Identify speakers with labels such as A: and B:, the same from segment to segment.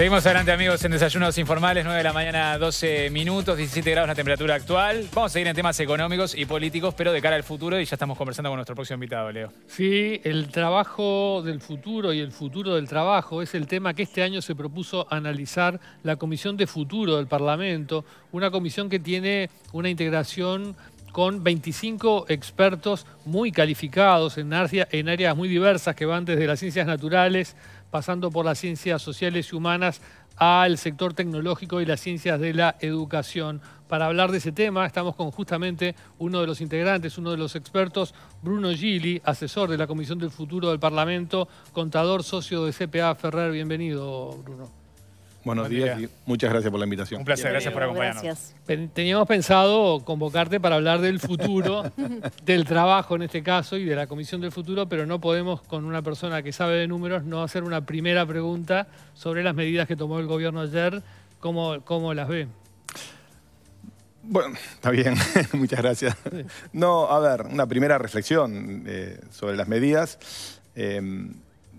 A: Seguimos adelante amigos en Desayunos Informales, 9 de la mañana, 12 minutos, 17 grados la temperatura actual. Vamos a seguir en temas económicos y políticos, pero de cara al futuro y ya estamos conversando con nuestro próximo invitado,
B: Leo. Sí, el trabajo del futuro y el futuro del trabajo es el tema que este año se propuso analizar la Comisión de Futuro del Parlamento, una comisión que tiene una integración con 25 expertos muy calificados en, en áreas muy diversas que van desde las ciencias naturales, pasando por las ciencias sociales y humanas al sector tecnológico y las ciencias de la educación. Para hablar de ese tema estamos con justamente uno de los integrantes, uno de los expertos, Bruno Gili, asesor de la Comisión del Futuro del Parlamento, contador socio de CPA Ferrer. Bienvenido, Bruno.
C: Buenos días y muchas gracias por la invitación. Un placer, gracias por acompañarnos.
B: Teníamos pensado convocarte para hablar del futuro, del trabajo en este caso y de la Comisión del Futuro, pero no podemos con una persona que sabe de números no hacer una primera pregunta sobre las medidas que tomó el gobierno ayer, cómo, cómo las ve.
C: Bueno, está bien, muchas gracias. No, a ver, una primera reflexión eh, sobre las medidas. Eh,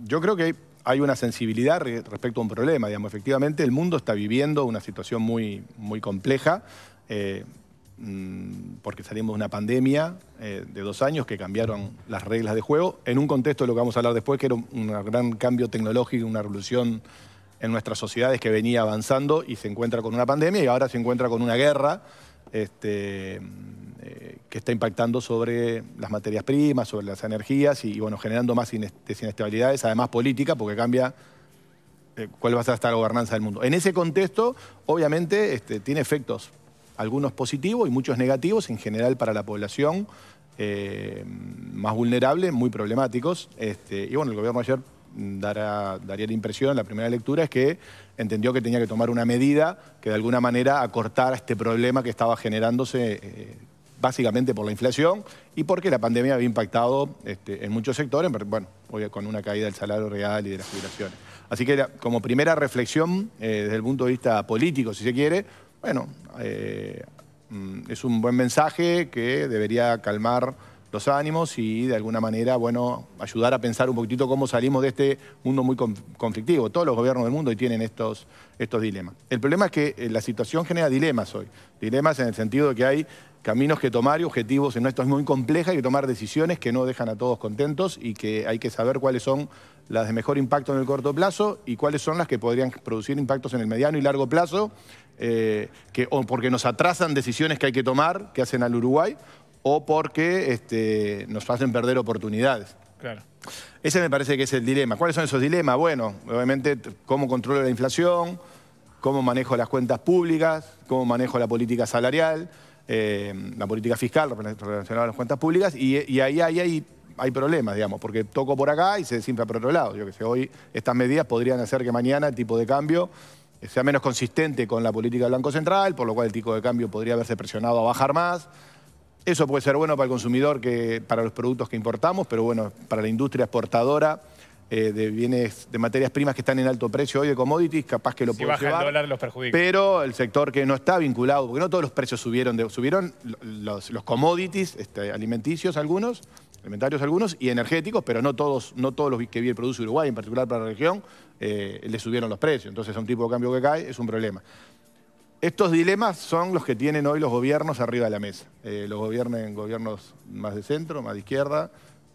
C: yo creo que hay una sensibilidad respecto a un problema, digamos. Efectivamente, el mundo está viviendo una situación muy, muy compleja. Eh, mm, porque salimos de una pandemia eh, de dos años que cambiaron las reglas de juego, en un contexto de lo que vamos a hablar después, que era un gran cambio tecnológico, una revolución en nuestras sociedades que venía avanzando y se encuentra con una pandemia y ahora se encuentra con una guerra este, eh, que está impactando sobre las materias primas, sobre las energías y, bueno, generando más inestabilidades, además política, porque cambia eh, cuál va a estar la gobernanza del mundo. En ese contexto, obviamente, este, tiene efectos, algunos positivos y muchos negativos, en general para la población eh, más vulnerable, muy problemáticos. Este, y bueno, el gobierno ayer daría la impresión, la primera lectura, es que entendió que tenía que tomar una medida que de alguna manera acortara este problema que estaba generándose eh, básicamente por la inflación y porque la pandemia había impactado este, en muchos sectores, bueno, con una caída del salario real y de las jubilaciones. Así que como primera reflexión, eh, desde el punto de vista político, si se quiere, bueno, eh, mm, es un buen mensaje que debería calmar los ánimos y de alguna manera, bueno, ayudar a pensar un poquitito cómo salimos de este mundo muy conflictivo. Todos los gobiernos del mundo tienen estos, estos dilemas. El problema es que eh, la situación genera dilemas hoy. Dilemas en el sentido de que hay caminos que tomar y objetivos en esto es muy compleja, hay que tomar decisiones que no dejan a todos contentos y que hay que saber cuáles son las de mejor impacto en el corto plazo y cuáles son las que podrían producir impactos en el mediano y largo plazo, eh, que, o porque nos atrasan decisiones que hay que tomar, que hacen al Uruguay, o porque este, nos hacen perder oportunidades. Ese me parece que es el dilema. ¿Cuáles son esos dilemas? Bueno, obviamente, cómo controlo la inflación, cómo manejo las cuentas públicas, cómo manejo la política salarial, eh, la política fiscal relacionada a las cuentas públicas, y, ahí, hay problemas, digamos, porque toco por acá y se desinfla por otro lado. Yo que sé, hoy estas medidas podrían hacer que mañana el tipo de cambio eh, sea menos consistente con la política del Banco Central, por lo cual el tipo de cambio podría haberse presionado a bajar más. Eso puede ser bueno para el consumidor, que para los productos que importamos, pero bueno, para la industria exportadora eh, de bienes, de materias primas que están en alto precio hoy de commodities, capaz que lo si baja los Pero el sector que no está vinculado, porque no todos los precios subieron, subieron los, commodities, este, alimenticios algunos, alimentarios algunos y energéticos, pero no todos, no todos los que produce Uruguay, en particular para la región, eh, le subieron los precios. Entonces, es un tipo de cambio que cae es un problema. Estos dilemas son los que tienen hoy los gobiernos arriba de la mesa. Eh, los gobiernos, gobiernos más de centro, más de izquierda,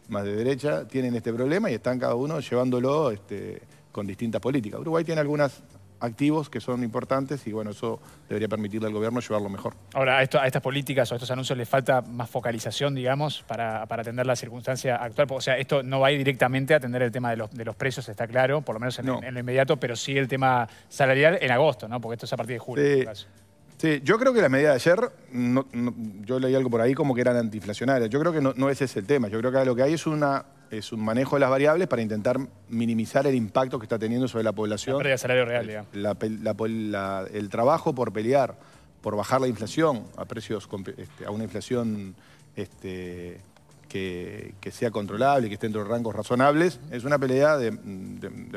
C: más de derecha, tienen este problema y están cada uno llevándolo este, con distintas políticas. Uruguay tiene algunas, activos que son importantes y bueno, eso debería permitirle al gobierno llevarlo mejor.
A: Ahora, a, estas políticas o a estos anuncios les falta más focalización, digamos, para, atender la circunstancia actual. O sea, esto no va a ir directamente a atender el tema de los, precios, está claro, por lo menos en, lo inmediato, pero sí el tema salarial en agosto, ¿no? Porque esto es a partir de julio. Sí. Este
C: Sí, yo creo que las medidas de ayer, yo leí algo por ahí como que eran antiinflacionarias. Yo creo que no, es ese el tema. Yo creo que lo que hay es, un manejo de las variables para intentar minimizar el impacto que está teniendo sobre la población. La pérdida de salario real, el trabajo por pelear, por bajar la inflación a precios, este, a una inflación este, que, sea controlable, que esté dentro de rangos razonables, es una pelea de,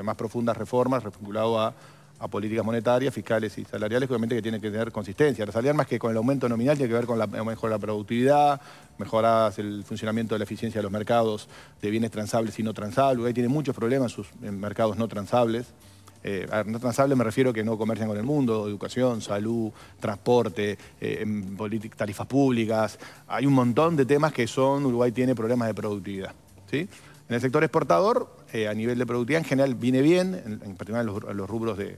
C: más profundas reformas vinculado a a políticas monetarias, fiscales y salariales, obviamente que tiene que tener consistencia. La salarial más que con el aumento nominal tiene que ver con la eh, mejora de la productividad, mejoras el funcionamiento de la eficiencia de los mercados de bienes transables y no transables. Uruguay tiene muchos problemas en sus eh, mercados no transables. Eh, no transables me refiero a que no comercian con el mundo, educación, salud, transporte, tarifas públicas. Hay un montón de temas que son, Uruguay tiene problemas de productividad. ¿sí? En el sector exportador, eh, a nivel de productividad en general viene bien, en, particular en los, rubros de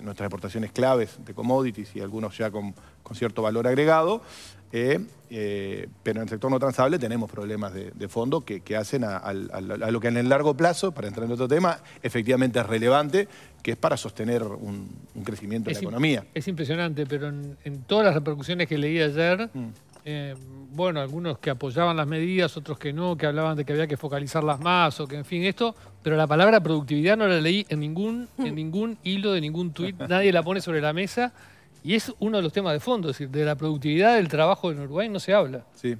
C: nuestras exportaciones claves de commodities y algunos ya con, con cierto valor agregado, eh, eh, pero en el sector no transable tenemos problemas de, fondo que, hacen a, lo que en el largo plazo, para entrar en otro tema, efectivamente es relevante, que es para sostener un, crecimiento de la economía.
B: Es impresionante, pero en, todas las repercusiones que leí ayer... Mm. Eh, bueno, algunos que apoyaban las medidas, otros que no, que hablaban de que había que focalizarlas más o que en fin, esto, pero la palabra productividad no la leí en ningún, en mm. ningún hilo de ningún tuit, nadie la pone sobre la mesa y es uno de los temas de fondo, es decir, de la productividad del trabajo en Uruguay no se habla.
C: Sí.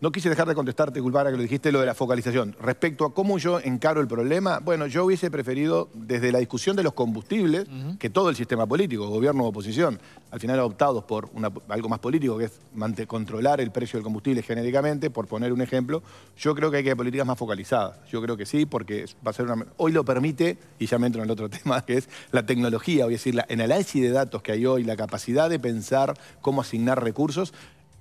C: No quise dejar de contestarte, a que lo dijiste, lo de la focalización. Respecto a cómo yo encaro el problema, bueno, yo hubiese preferido, desde la discusión de los combustibles, que todo el sistema político, gobierno o oposición, al final optados por algo más político, que es controlar el precio del combustible genéricamente, por poner un ejemplo, yo creo que hay que políticas más focalizadas. Yo creo que sí, porque va a ser una... Hoy lo permite, y ya me entro en el otro tema, que es la tecnología, voy a decir, en el análisis de datos que hay hoy, la capacidad de pensar cómo asignar recursos,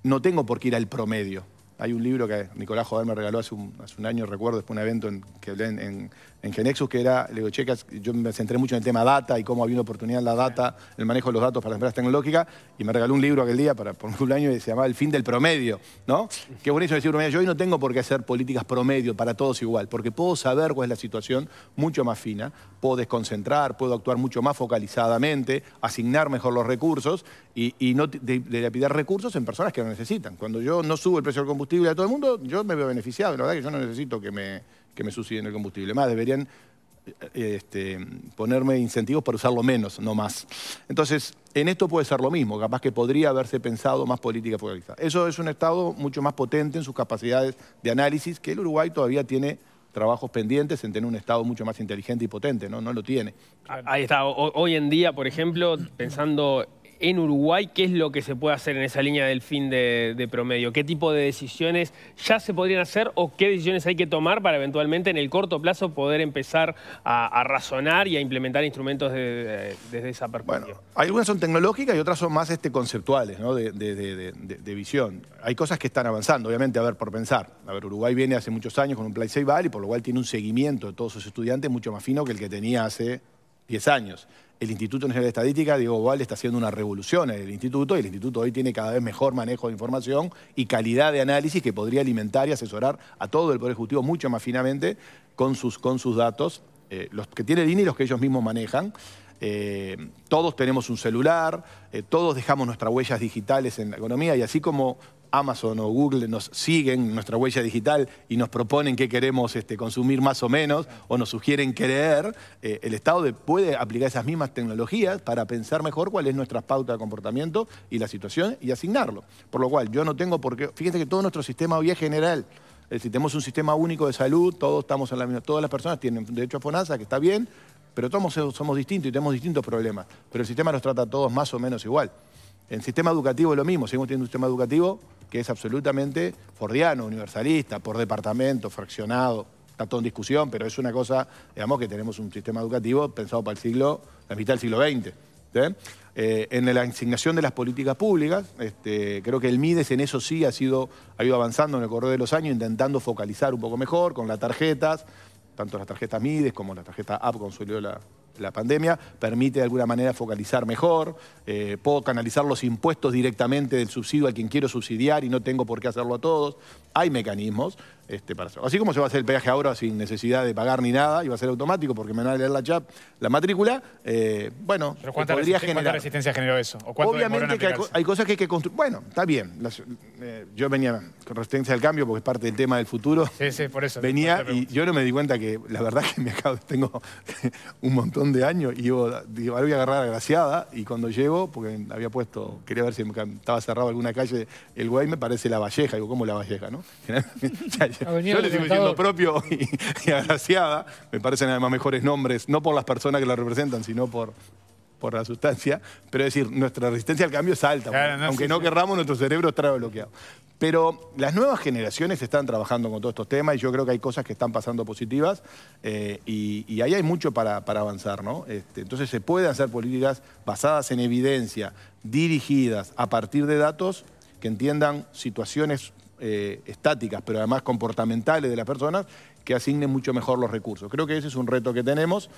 C: no tengo por qué ir al promedio. Hay un libro que Nicolás Joder me regaló hace un, año, recuerdo, después de un evento en, que hablé en en Genexus, que era, le checas, yo me centré mucho en el tema data y cómo había una oportunidad en la data, el manejo de los datos para las empresas tecnológicas, y me regaló un libro aquel día para, por un año y se llamaba El fin del promedio, ¿no? Qué bonito decir promedio. Yo hoy no tengo por qué hacer políticas promedio para todos igual, porque puedo saber cuál es la situación mucho más fina, puedo desconcentrar, puedo actuar mucho más focalizadamente, asignar mejor los recursos y, no pedir recursos en personas que lo necesitan. Cuando yo no subo el precio del combustible a todo el mundo, yo me veo beneficiado, la verdad que yo no necesito que me que me en el combustible. Más, deberían eh, eh, este, ponerme incentivos para usarlo menos, no más. Entonces, en esto puede ser lo mismo, capaz que podría haberse pensado más política focalizada. Eso es un Estado mucho más potente en sus capacidades de análisis, que el Uruguay todavía tiene trabajos pendientes en tener un Estado mucho más inteligente y potente, ¿no? No lo tiene.
B: Ahí está. Hoy en día, por ejemplo, pensando en Uruguay, ¿qué es lo que se puede hacer en esa línea del fin de, promedio? ¿Qué tipo de decisiones ya se podrían hacer o qué decisiones hay que tomar para eventualmente en el corto plazo poder empezar a, razonar y a implementar instrumentos desde esa perspectiva? Bueno,
C: algunas son tecnológicas y otras son más este, conceptuales, de, visión. Hay cosas que están avanzando, obviamente, a ver, por pensar. A ver, Uruguay viene hace muchos años con un Play y y por lo cual tiene un seguimiento de todos sus estudiantes mucho más fino que el que tenía hace 10 años. El Instituto Nacional de Estadística, Diego Val está haciendo una revolución en el instituto y el instituto hoy tiene cada vez mejor manejo de información y calidad de análisis que podría alimentar y asesorar a todo el Poder Ejecutivo mucho más finamente con sus, con sus datos, eh, los que tiene el y los que ellos mismos manejan. Eh, todos tenemos un celular, eh, todos dejamos nuestras huellas digitales en la economía y así como Amazon o Google nos siguen nuestra huella digital y nos proponen qué queremos este, consumir más o menos o nos sugieren querer, eh, el Estado puede aplicar esas mismas tecnologías para pensar mejor cuál es nuestra pauta de comportamiento y la situación y asignarlo. Por lo cual, yo no tengo por qué... Fíjense que todo nuestro sistema hoy es general. Si tenemos un sistema único de salud, todos estamos en la todas las personas tienen derecho a FONASA, que está bien, pero todos somos distintos y tenemos distintos problemas. Pero el sistema nos trata a todos más o menos igual. En sistema educativo es lo mismo, seguimos teniendo un sistema educativo que es absolutamente fordiano, universalista, por departamento, fraccionado. Está todo en discusión, pero es una cosa, digamos, que tenemos un sistema educativo pensado para el siglo, la mitad del siglo XX. Eh, en la asignación de las políticas públicas, este, creo que el MIDES en eso sí ha, sido, ha ido avanzando en el correr de los años, intentando focalizar un poco mejor con las tarjetas, tanto las tarjetas MIDES como la tarjeta AP consolidó la, la pandemia permite de alguna manera focalizar mejor, eh, puedo canalizar los impuestos directamente del subsidio a quien quiero subsidiar y no tengo por qué hacerlo a todos. Hay mecanismos, este, Así como se va a hacer el peaje ahora sin necesidad de pagar ni nada, y va a ser automático porque me van a leer la, chap, la matrícula, eh, bueno, ¿Pero cuánta, resistencia,
A: ¿cuánta, generó eso? Obviamente que
C: hay, cosas que hay que construir. Bueno, está bien. Eh, yo venía con resistencia al cambio porque es parte del tema del futuro.
A: Sí, sí, por eso. Venía
C: y yo no me di cuenta que la verdad que me acabo, tengo un montón de años y digo, digo ahora voy a agarrar a Graciada y cuando llego, porque había puesto, quería ver si estaba cerrado alguna calle, el güey me parece la Valleja, digo, ¿cómo la Valleja, no? Yo le sigo diciendo propio y, agraciada. Me parecen además mejores nombres, no por las personas que la representan, sino por, por la sustancia. Pero es decir, nuestra resistencia al cambio es alta. aunque no querramos, nuestro cerebro está bloqueado. Pero las nuevas generaciones están trabajando con todos estos temas y yo creo que hay cosas que están pasando positivas eh, y, ahí hay mucho para, para avanzar, ¿no? Este, entonces se pueden hacer políticas basadas en evidencia, dirigidas a partir de datos que entiendan situaciones eh, estáticas, pero además comportamentales de las personas, que asignen mucho mejor los recursos. Creo que ese es un reto que tenemos.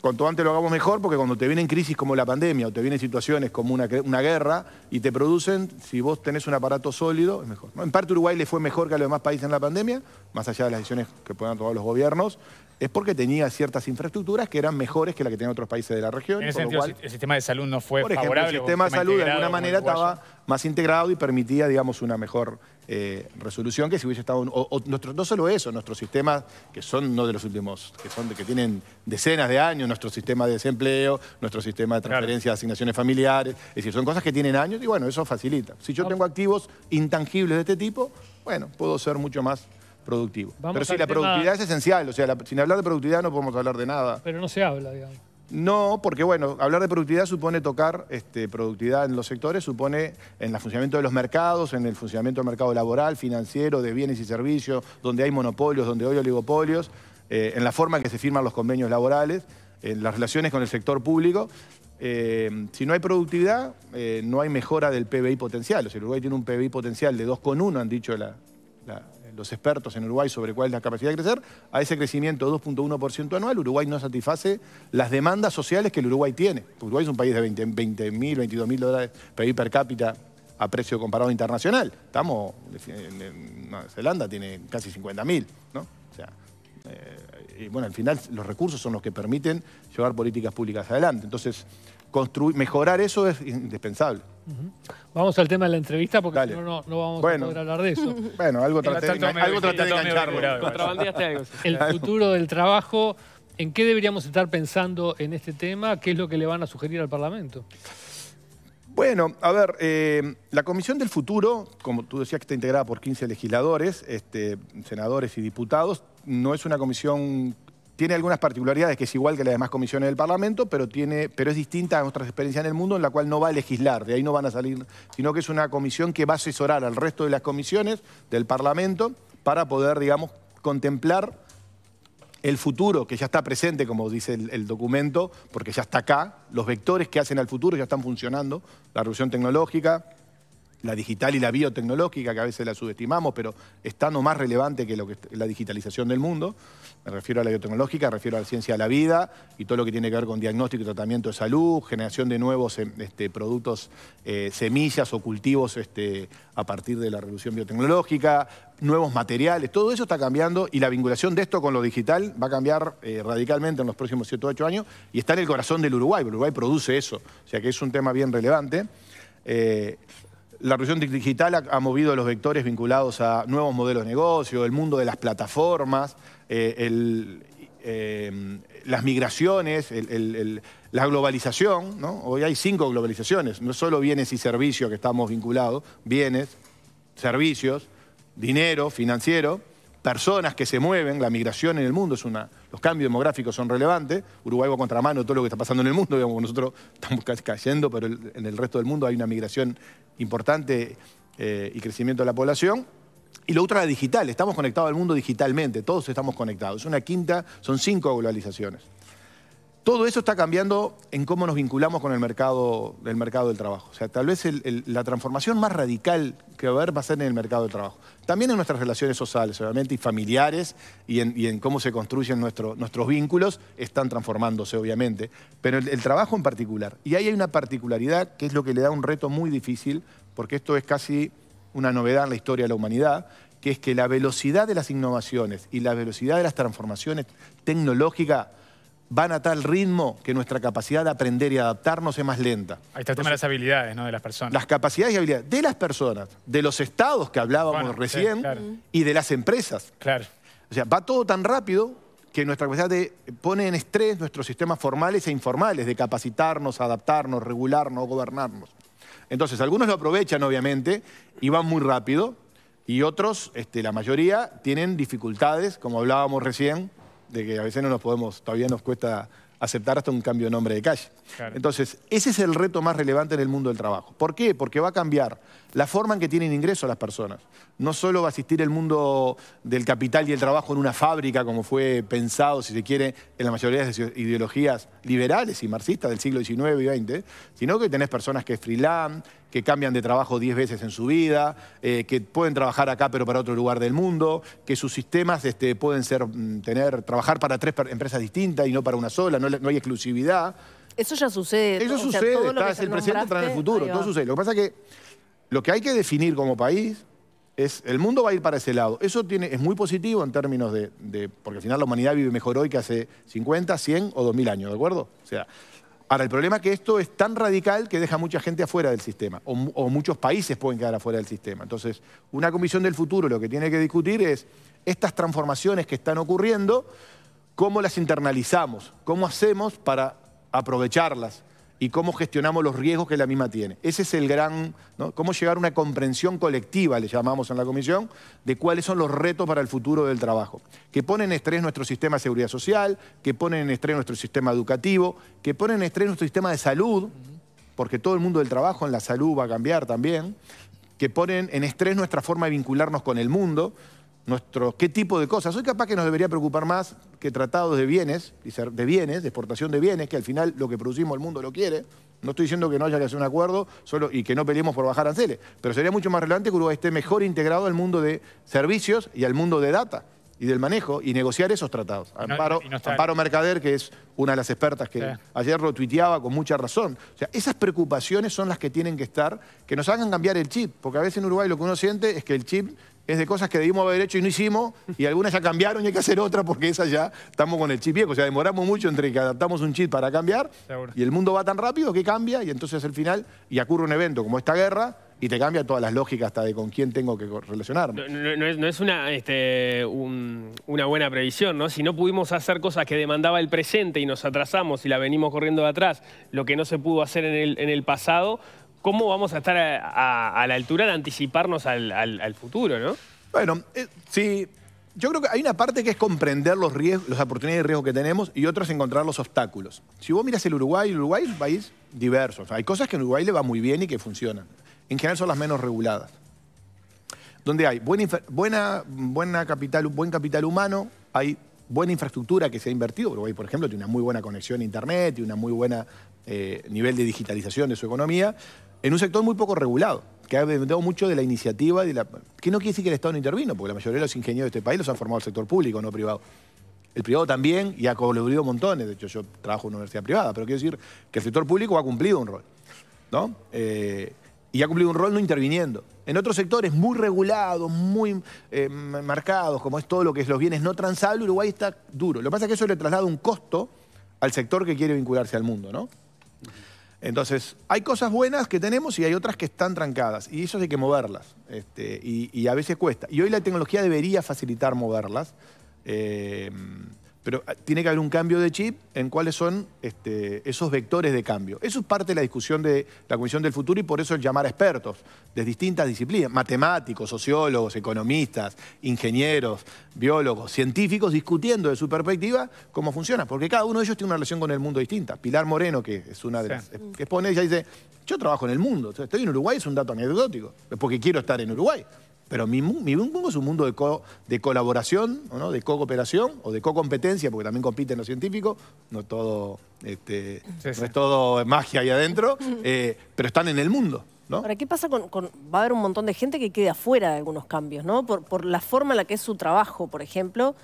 C: Cuanto antes lo hagamos mejor, porque cuando te vienen crisis como la pandemia o te vienen situaciones como una, guerra y te producen, si vos tenés un aparato sólido, es mejor. En parte Uruguay le fue mejor que a los demás países en la pandemia, más allá de las decisiones que puedan tomar los gobiernos, es porque tenía ciertas infraestructuras que eran mejores que las que tenían otros países de la región. En ese sentido, el
A: sistema de salud no fue por ejemplo, El sistema de salud de alguna manera estaba
C: más integrado y permitía, digamos, una mejor eh, resolución que si hubiese estado... no solo eso, nuestros sistemas, que son no de los últimos, que son de, que tienen decenas de años, nuestro sistema de desempleo, nuestro sistema de transferencia de asignaciones familiares, es decir, son cosas que tienen años y bueno, eso facilita. Si yo tengo activos intangibles de este tipo, bueno, puedo ser mucho más productivo. Pero si la productividad es esencial, o sea, sin hablar de productividad no podemos hablar de nada.
B: Pero no se habla, digamos.
C: No, porque bueno, hablar de productividad supone tocar este, productividad en los sectores, supone en el funcionamiento de los mercados, en el funcionamiento del mercado laboral, financiero, de bienes y servicios, donde hay monopolios, donde hay oligopolios, eh, en la forma en que se firman los convenios laborales, en las relaciones con el sector público. Eh, si no hay productividad, eh, no hay mejora del PBI potencial. O sea, Uruguay tiene un PBI potencial de 2,1, han dicho la los expertos en Uruguay sobre cuál es la capacidad de crecer, a ese crecimiento de 2.1% anual, Uruguay no satisface las demandas sociales que el Uruguay tiene. Uruguay es un país de 20.000, 20, 22.000 dólares per cápita a precio comparado internacional. Estamos, en, Nueva Zelanda tiene casi 50.000, ¿no? O sea, eh, y bueno, al final los recursos son los que permiten llevar políticas públicas adelante. Entonces, construir, mejorar eso es indispensable.
B: Vamos al tema de la entrevista porque si no, no, vamos a poder hablar de eso. bueno, algo traté, de, algo El futuro del trabajo, ¿en qué deberíamos estar pensando en este tema? ¿Qué es lo que le van a sugerir al Parlamento?
C: Bueno, a ver, eh, la Comisión del Futuro, como tú decías que está integrada por 15 legisladores, este, senadores y diputados, no es una comisión tiene algunas particularidades que es igual que las demás comisiones del Parlamento, pero, tiene, pero es distinta a nuestras experiencias en el mundo en la cual no va a legislar, de ahí no van a salir, sino que es una comisión que va a asesorar al resto de las comisiones del Parlamento para poder, digamos, contemplar el futuro, que ya está presente, como dice el, el, documento, porque ya está acá, los vectores que hacen al futuro ya están funcionando, la revolución tecnológica, la digital y la biotecnológica, que a veces la subestimamos, pero está no más relevante que, la digitalización del mundo. Me refiero a la biotecnológica, me refiero a la ciencia de la vida y todo lo que tiene que ver con diagnóstico y tratamiento de salud, generación de nuevos em, este, productos, eh, semillas o cultivos este, a partir de la revolución biotecnológica, nuevos materiales, todo eso está cambiando y la vinculación de esto con lo digital va a cambiar eh, radicalmente en los próximos 7 o 8 años y está en el corazón del Uruguay, Uruguay produce eso, o sea que es un tema bien relevante. Eh, la revolución digital ha, movido los vectores vinculados a nuevos modelos de negocio, el mundo de las plataformas, eh, eh, las migraciones, la globalización. Hoy hay cinco globalizaciones, no solo bienes y servicios que estamos vinculados, bienes, servicios, dinero, financiero, personas que se mueven, la migración en el mundo, es una, los cambios demográficos son relevantes, Uruguay va contramano de todo lo que está pasando en el mundo, digamos, nosotros estamos cayendo, pero en el resto del mundo hay una migración importante eh, y crecimiento de la población. Y lo otro la digital, estamos conectados al mundo digitalmente, todos estamos conectados. Es una quinta, son cinco globalizaciones. Todo eso está cambiando en cómo nos vinculamos con el mercado, mercado del trabajo. O sea, tal vez la transformación más radical que va a haber va a ser en el mercado del trabajo. También en nuestras relaciones sociales, obviamente, y familiares, y en, cómo se construyen nuestros vínculos, están transformándose, obviamente. Pero el, el trabajo en particular. Y ahí hay una particularidad que es lo que le da un reto muy difícil, porque esto es casi una novedad en la historia de la humanidad, que es que la velocidad de las innovaciones y la velocidad de las transformaciones tecnológicas van a tal ritmo que nuestra capacidad de aprender y adaptarnos es más lenta.
A: Ahí está el tema de las habilidades, ¿no? De las personas.
C: Las capacidades y habilidades de las personas, de los estados que hablábamos recién y de las empresas. Claro. O sea, va todo tan rápido que nuestra capacidad de, pone en estrés nuestros sistemas formales e informales de capacitarnos, adaptarnos, regularnos, gobernarnos. Entonces, algunos lo aprovechan, obviamente, y van muy rápido, y otros, este, la mayoría, tienen dificultades, como hablábamos recién, de que a veces no nos podemos, todavía nos cuesta aceptar hasta un cambio de nombre de calle. Entonces, ese es el reto más relevante en el mundo del trabajo. ¿Por qué? Porque va a cambiar la forma en que tienen ingreso las personas. No solo va a existir el mundo del capital y el trabajo en una fábrica, como fue pensado, si se quiere, en la mayoría de ideologías liberales y marxistas del siglo XIX y XX, sino que tenés personas que freelance, que cambian de trabajo 10 veces en su vida, eh, que pueden trabajar acá pero para otro lugar del mundo, que sus sistemas este, pueden ser, mm, tener, trabajar para tres empresas distintas y no para una sola, no, hay exclusividad.
B: Eso ya sucede. Eso sucede, el presente, está en el futuro, todo
C: sucede. Lo que pasa es que lo que hay que definir como país es, el mundo va a ir para ese lado. Eso tiene, es muy positivo en términos de, de, porque al final la humanidad vive mejor hoy que hace 50, 100 o 2000 años, ¿de acuerdo? O sea, Ahora, el problema es que esto es tan radical que deja mucha gente afuera del sistema, o, o, muchos países pueden quedar afuera del sistema. Entonces, una comisión del futuro lo que tiene que discutir es estas transformaciones que están ocurriendo, cómo las internalizamos, cómo hacemos para aprovecharlas, y cómo gestionamos los riesgos que la misma tiene. Ese es el gran, cómo llegar a una comprensión colectiva, le llamamos en la comisión, de cuáles son los retos para el futuro del trabajo, que ponen en estrés nuestro sistema de seguridad social, que ponen en estrés nuestro sistema educativo, que ponen en estrés nuestro sistema de salud, porque todo el mundo del trabajo en la salud va a cambiar también, que ponen en estrés nuestra forma de vincularnos con el mundo, qué tipo de cosas. soy capaz que nos debería preocupar más que tratados de bienes, de bienes, de exportación de bienes, que al final lo que producimos el mundo lo quiere. No estoy diciendo que no haya que hacer un acuerdo solo, y que no peleemos por bajar aranceles, pero sería mucho más relevante que Uruguay esté mejor integrado al mundo de servicios y al mundo de data y del manejo y negociar esos tratados. Amparo, Amparo Mercader, que es una de las expertas que ayer lo tuiteaba con mucha razón. O sea, esas preocupaciones son las que tienen que estar, que nos hagan cambiar el chip, porque a veces en Uruguay lo que uno siente es que el chip es de cosas que debimos haber hecho y no hicimos, y algunas ya cambiaron y hay que hacer otras porque esas ya estamos con el chip viejo. O sea, demoramos mucho entre que adaptamos un chip para cambiar y el mundo va tan rápido que cambia y entonces al final y ocurre un evento como esta guerra y te cambia todas las lógicas hasta de con quién tengo que relacionarme.
B: No, es, una, este, una buena previsión, ¿no? Si no pudimos hacer cosas que demandaba el presente y nos atrasamos y la venimos corriendo de atrás, lo que no se pudo hacer en el, en el pasado, cómo vamos a estar a, la altura de anticiparnos al, futuro, ¿no? Bueno,
C: eh, sí, yo creo que hay una parte que es comprender los riesgos, las oportunidades de riesgo que tenemos y otra es encontrar los obstáculos. Si vos miras el Uruguay, Uruguay es un país diverso. hay cosas que en Uruguay le va muy bien y que funcionan. En general son las menos reguladas. Donde hay buena, buena, capital, buen capital humano, hay buena infraestructura que se ha invertido. Uruguay, por ejemplo, tiene una muy buena conexión a Internet, tiene un muy buen eh, nivel de digitalización de su economía, en un sector muy poco regulado, que ha dependido mucho de la iniciativa, de la, que no quiere decir que el Estado no intervino, porque la mayoría de los ingenieros de este país los han formado el sector público, no privado. El privado también, y ha colaborado montones, de hecho yo trabajo en una universidad privada, pero quiero decir que el sector público ha cumplido un rol, ¿no? Eh, y ha cumplido un rol no interviniendo. En otros sectores muy regulados, muy eh, marcados, como es todo lo que es los bienes no transables, Uruguay está duro. Lo que pasa es que eso le traslada un costo al sector que quiere vincularse al mundo, ¿no? Entonces, hay cosas buenas que tenemos y hay otras que están trancadas, y eso hay que moverlas, este, y, a veces cuesta. Y hoy la tecnología debería facilitar moverlas. Eh, pero ah, tiene que haber un cambio de chip en cuáles son este, esos vectores de cambio. Eso es parte de la discusión de la Comisión del Futuro y por eso el llamar a expertos de distintas disciplinas, matemáticos, sociólogos, economistas, ingenieros, biólogos, científicos, discutiendo de su perspectiva cómo funciona, porque cada uno de ellos tiene una relación con el mundo distinta. Pilar Moreno, que es una de las que expone, ella dice, yo trabajo en el mundo, estoy en Uruguay, es un dato anecdótico, porque quiero estar en Uruguay. Pero mi, mundo es un mundo de, de colaboración, ¿no? de co-cooperación o de co-competencia, porque también compiten los científicos, no, todo, este, es todo magia ahí adentro, eh, pero están en el mundo. ¿No? Ahora,
B: ¿qué pasa con, Va a haber un montón de gente que quede afuera de algunos cambios, ¿no? Por, la forma en la que es su trabajo, por ejemplo,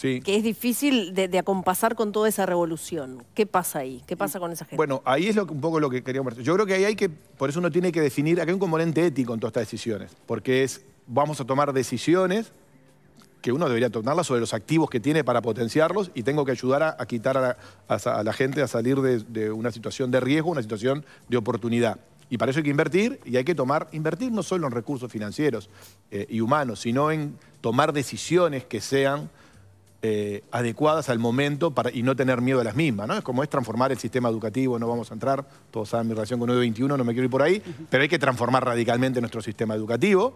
B: que es difícil de, acompasar con toda esa revolución. ¿Qué pasa ahí? ¿Qué pasa con esa gente?
C: Bueno, ahí es lo, un poco lo que queríamos Yo creo que ahí hay que... Por eso uno tiene que definir... Acá hay un componente ético en todas estas decisiones, porque es vamos a tomar decisiones que uno debería tomarlas sobre los activos que tiene para potenciarlos y tengo que ayudar a, quitar a la, gente a salir de, una situación de riesgo, una situación de oportunidad. Y para eso hay que invertir y hay que tomar, invertir no solo en recursos financieros eh, y humanos, sino en tomar decisiones que sean eh, adecuadas al momento y no tener miedo a las mismas. Es como es transformar el sistema educativo, no vamos a entrar, todos saben mi relación con 921, no me quiero ir por ahí, pero hay que transformar radicalmente nuestro sistema educativo.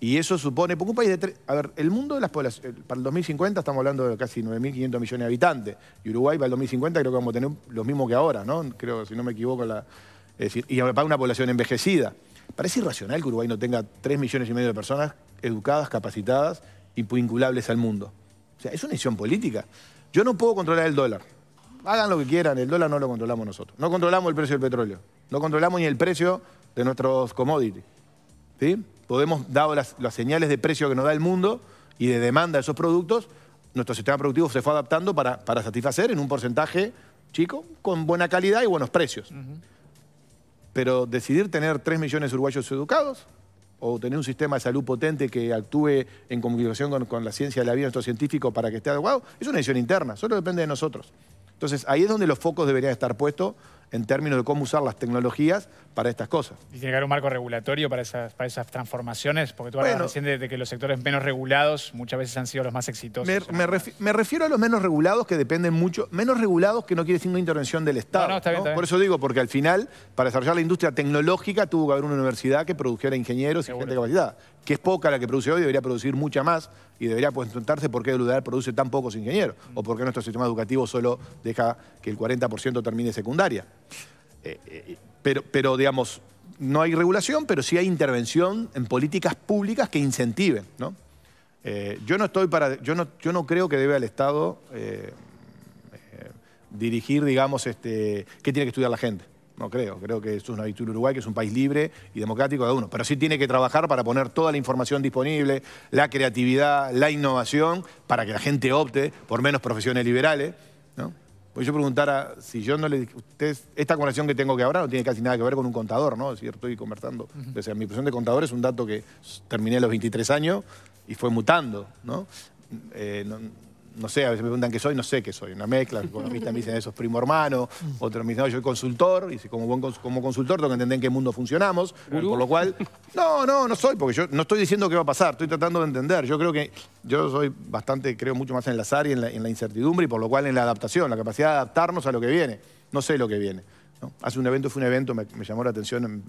C: Y eso supone, porque un país de... tres... A ver, el mundo de las poblaciones, para el 2050 estamos hablando de casi 9.500 millones de habitantes, y Uruguay para el 2050 creo que vamos a tener los mismos que ahora, ¿no? Creo, si no me equivoco, la... y para una población envejecida. Parece irracional que Uruguay no tenga 3 millones y medio de personas educadas, capacitadas y vinculables al mundo. O sea, es una decisión política. Yo no puedo controlar el dólar. Hagan lo que quieran, el dólar no lo controlamos nosotros. No controlamos el precio del petróleo. No controlamos ni el precio de nuestros commodities. Podemos, dado las, señales de precio que nos da el mundo y de demanda de esos productos, nuestro sistema productivo se fue adaptando para, satisfacer en un porcentaje chico, con buena calidad y buenos precios. Pero decidir tener 3 millones de uruguayos educados o tener un sistema de salud potente que actúe en comunicación con, la ciencia de la vida nuestro científico, para que esté adecuado, es una decisión interna, solo depende de nosotros. Entonces, ahí es donde los focos deberían estar puestos en términos de cómo usar las tecnologías para estas cosas.
A: Y tiene que haber un marco regulatorio para esas, para esas transformaciones, porque tú hablas de, que los sectores menos regulados muchas veces han sido los más exitosos.
C: Me, refiero a los menos regulados que dependen mucho, menos regulados que no quiere decir una intervención del Estado. Por eso digo, porque al final, para desarrollar la industria tecnológica tuvo que haber una universidad que produjera ingenieros y gente de capacidad, que es poca la que produce hoy, debería producir mucha más y debería pues preguntarse por qué el lugar produce tan pocos ingenieros o por qué nuestro sistema educativo solo deja que el 40% termine secundaria. Eh, eh, eh, pero, pero, digamos, no hay regulación, pero sí hay intervención en políticas públicas que incentiven, ¿no? yo no estoy para. Yo no, yo no creo que debe al Estado dirigir, digamos, este, qué tiene que estudiar la gente. No creo, creo que es una virtud Uruguay, que es un país libre y democrático de uno. Pero sí tiene que trabajar para poner toda la información disponible, la creatividad, la innovación, para que la gente opte por menos profesiones liberales. ¿no? Pues yo preguntara, si yo no le... Ustedes, esta conversación que tengo que ahora no tiene casi nada que ver con un contador, ¿no? Es decir, estoy conversando. O sea, mi profesión de contador es un dato que terminé a los 23 años y fue mutando, ¿no? Eh, no no sé, a veces me preguntan qué soy, no sé qué soy, una mezcla, economistas me dicen eso es primo hermano, otros me dicen, no, yo soy consultor, y como, buen como consultor tengo que entender en qué mundo funcionamos, por lo cual, no, no, no soy, porque yo no estoy diciendo qué va a pasar, estoy tratando de entender, yo creo que, yo soy bastante, creo mucho más en el azar y en la, incertidumbre, y por lo cual en la adaptación, la capacidad de adaptarnos a lo que viene, no sé lo que viene. Hace un evento, fue un evento, me, llamó la atención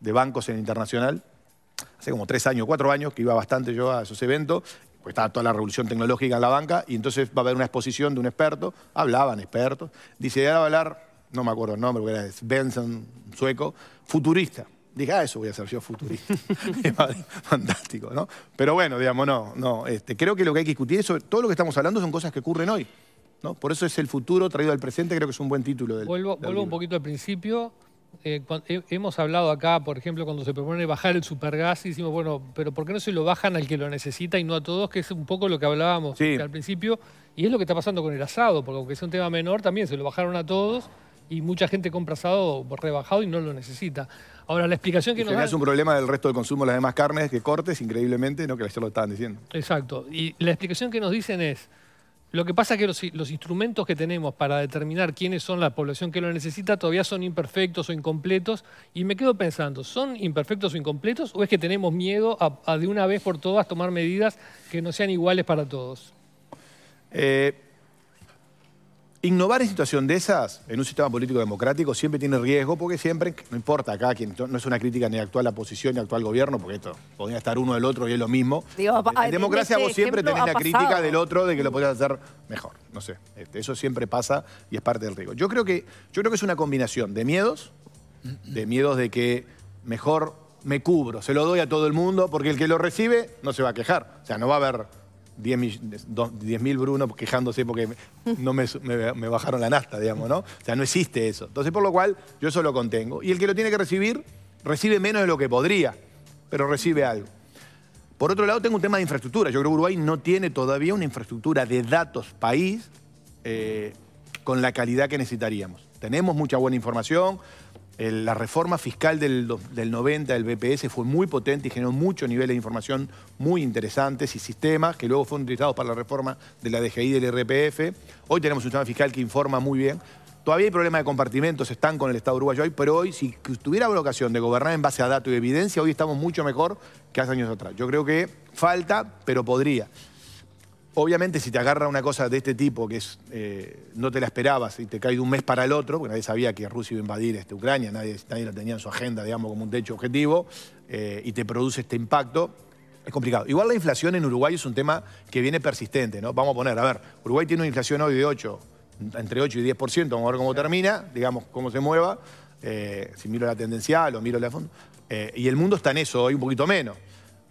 C: de bancos en internacional, hace como tres años, cuatro años, que iba bastante yo a esos eventos, porque estaba toda la revolución tecnológica en la banca, y entonces va a haber una exposición de un experto, hablaban expertos, dice, ahora va a hablar, no me acuerdo el nombre, porque era Benson, sueco, futurista. Dije, ah, eso voy a ser yo futurista. Fantástico, ¿no? Pero bueno, digamos, no, no. Este, creo que lo que hay que discutir es sobre todo lo que estamos hablando son cosas que ocurren hoy. ¿no? Por eso es el futuro traído al presente, creo que es un buen título del. Vuelvo, vuelvo un
B: poquito al principio. Eh, hemos hablado acá, por ejemplo, cuando se propone bajar el supergas, y decimos, bueno, pero ¿por qué no se lo bajan al que lo necesita y no a todos? Que es un poco lo que hablábamos al principio, y es lo que está pasando con el asado, porque aunque es un tema menor, también se lo bajaron a todos y mucha gente compra asado rebajado y no lo necesita. Ahora, la explicación que nos dan... es un problema
C: del resto del consumo de las demás carnes que cortes, increíblemente, ¿no? que ayer lo estaban diciendo.
B: Exacto. Y la explicación que nos dicen es, lo que pasa es que los, instrumentos que tenemos para determinar quiénes son la población que lo necesita todavía son imperfectos o incompletos. Y me quedo pensando, ¿son imperfectos o incompletos o es que tenemos miedo a, de una vez por todas tomar medidas que no sean iguales para todos?
C: Eh, Innovar en situación de esas, en un sistema político democrático, siempre tiene riesgo, porque siempre, no importa acá, quien, no es una crítica ni actual a la oposición ni actual gobierno, porque esto podría estar uno del otro y es lo mismo. en democracia este vos siempre tenés la crítica del otro de que lo podías hacer mejor. No sé, este, eso siempre pasa y es parte del riesgo. Yo creo que, yo creo que es una combinación de miedos, de miedos de que mejor me cubro, se lo doy a todo el mundo, porque el que lo recibe no se va a quejar. O sea, no va a haber 10.000 Bruno quejándose porque no me, bajaron la nasta, digamos, ¿no? O sea, no existe eso. Entonces, por lo cual, yo eso lo contengo. Y el que lo tiene que recibir, recibe menos de lo que podría, pero recibe algo. Por otro lado, tengo un tema de infraestructura. Yo creo que Uruguay no tiene todavía una infraestructura de datos país eh, con la calidad que necesitaríamos. Tenemos mucha buena información, la reforma fiscal del, 90 del BPS fue muy potente y generó muchos niveles de información muy interesantes y sistemas que luego fueron utilizados para la reforma de la DGI del RPF. Hoy tenemos un sistema fiscal que informa muy bien. Todavía hay problemas de compartimentos, están con el Estado uruguayo hoy, pero hoy, si tuviera la ocasión de gobernar en base a datos y evidencia, hoy estamos mucho mejor que hace años atrás. Yo creo que falta, pero podría. Obviamente, si te agarra una cosa de este tipo que es, eh, no te la esperabas y te cae de un mes para el otro, porque nadie sabía que Rusia iba a invadir este, Ucrania, nadie, nadie la tenía en su agenda, digamos, como un techo objetivo, eh, y te produce este impacto, es complicado. Igual la inflación en Uruguay es un tema que viene persistente, ¿no? Vamos a poner, a ver, Uruguay tiene una inflación hoy de 8, entre 8 y 10%, vamos a ver cómo termina, digamos, cómo se mueva, eh, si miro la tendencial o miro la fondo. y el mundo está en eso hoy un poquito menos.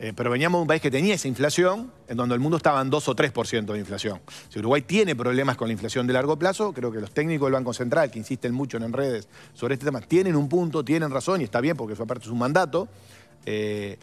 C: Eh, pero veníamos de un país que tenía esa inflación, en donde el mundo estaba en 2 o 3% de inflación. Si Uruguay tiene problemas con la inflación de largo plazo, creo que los técnicos del Banco Central, que insisten mucho en redes sobre este tema, tienen un punto, tienen razón, y está bien porque eso aparte es un mandato. Eh,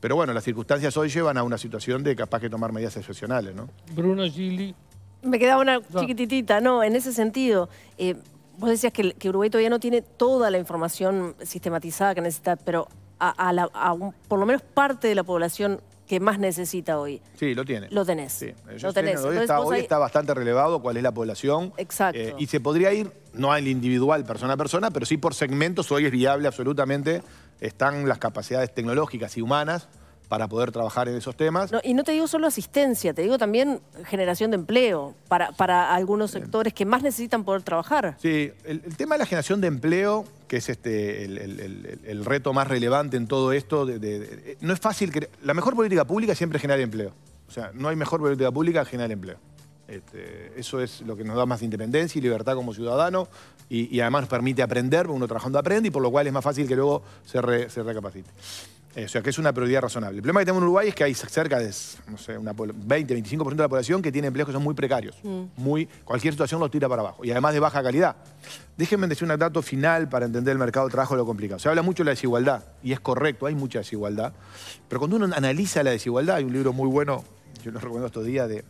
C: pero bueno, las circunstancias hoy llevan a una situación de capaz que tomar medidas excepcionales, ¿no?
B: Bruno Gili. Me quedaba una chiquititita, no, en ese sentido. Eh, vos decías que, que Uruguay todavía no tiene toda la información sistematizada que necesita, pero a, por lo menos parte de la población que más necesita hoy. Sí, lo tiene. Lo tenés. Hoy, está,
C: bastante relevado cuál es la población. Exacto. Eh, y se podría ir, no al individual, persona a persona, pero sí por segmentos. Hoy es viable absolutamente. Están las capacidades tecnológicas y humanas para poder
B: trabajar en esos temas. y no te digo solo asistencia, te digo también generación de empleo para, para algunos sectores que más necesitan poder trabajar.
C: Sí, el tema de la generación de empleo que es este, el, reto más relevante en todo esto. Eh, no es fácil. la mejor política pública siempre es generar empleo. O sea, no hay mejor política pública que generar empleo. Este, eso es lo que nos da más independencia y libertad como ciudadano y, además nos permite aprender, uno trabajando aprende y por lo cual es más fácil que luego se, se recapacite. Eh, o sea, que es una prioridad razonable. El problema que tenemos en Uruguay es que hay cerca de, no sé, una 20, 25% de la población que tiene empleos que son muy precarios. Mm. Muy, cualquier situación los tira para abajo. Y además de baja calidad. Déjenme decir un dato final para entender el mercado de trabajo lo complicado. Se habla mucho de la desigualdad, y es correcto, hay mucha desigualdad. Pero cuando uno analiza la desigualdad, hay un libro muy bueno, yo lo recomiendo estos días, de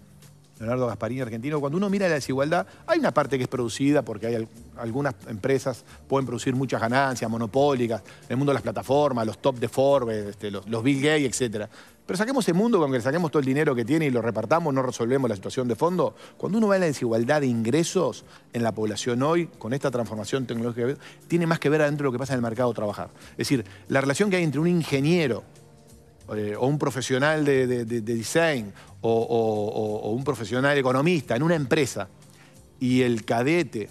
C: Leonardo Gasparini argentino, cuando uno mira la desigualdad, hay una parte que es producida porque hay algunas empresas pueden producir muchas ganancias monopólicas, el mundo de las plataformas, los top de Forbes, este, los, Bill Gates, etc. Pero saquemos ese mundo, aunque le saquemos todo el dinero que tiene y lo repartamos, no resolvemos la situación de fondo. Cuando uno ve la desigualdad de ingresos en la población hoy, con esta transformación tecnológica, tiene más que ver adentro de lo que pasa en el mercado de trabajar. Es decir, la relación que hay entre un ingeniero eh, o un profesional de, design o, un profesional economista en una empresa y el cadete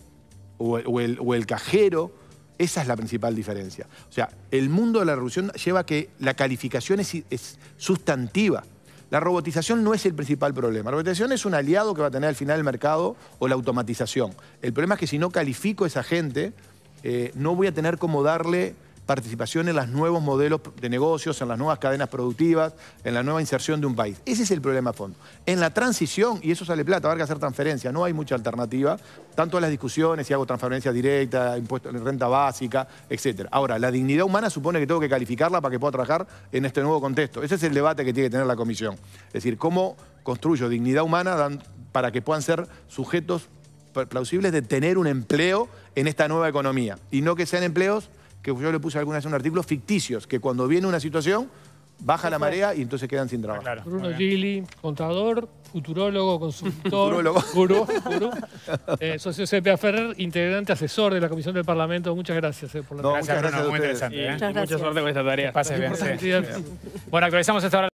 C: o, el, cajero, esa es la principal diferencia. O sea, el mundo de la revolución lleva a que la calificación es, sustantiva. La robotización no es el principal problema. La robotización es un aliado que va a tener al final el mercado o la automatización. El problema es que si no califico a esa gente, eh, no voy a tener cómo darle participación en los nuevos modelos de negocios, en las nuevas cadenas productivas, en la nueva inserción de un país. Ese es el problema a fondo. En la transición, y eso sale plata, habrá que hacer transferencia, no hay mucha alternativa, tanto a las discusiones, si hago transferencia directa, impuesto renta básica, etc. Ahora, la dignidad humana supone que tengo que calificarla para que pueda trabajar en este nuevo contexto. Ese es el debate que tiene que tener la Comisión. Es decir, cómo construyo dignidad humana para que puedan ser sujetos plausibles de tener un empleo en esta nueva economía y no que sean empleos que yo le puse alguna vez un artículo, ficticios, que cuando viene una situación baja la marea y entonces quedan
B: sin trabajo. Bruno Gili, contador, futurólogo, consultor, gurú, gurú eh, socio CPA Ferrer, integrante asesor de la Comisión del Parlamento. Muchas gracias eh, por la no, gracias, Bruno, muy interesante. ¿eh? mucha suerte con esta tarea. bien.
A: Bueno, actualizamos esta hora.